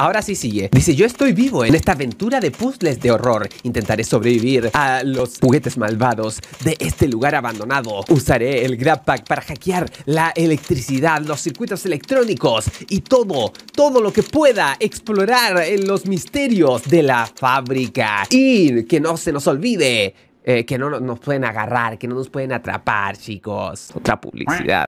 Ahora sí sigue. Dice, yo estoy vivo en esta aventura de puzzles de horror. Intentaré sobrevivir a los juguetes malvados de este lugar abandonado. Usaré el Grab Pack para hackear la electricidad, los circuitos electrónicos y todo, todo lo que pueda explorar en los misterios de la fábrica. Y que no se nos olvide eh, que no nos pueden agarrar, que no nos pueden atrapar, chicos. Otra publicidad.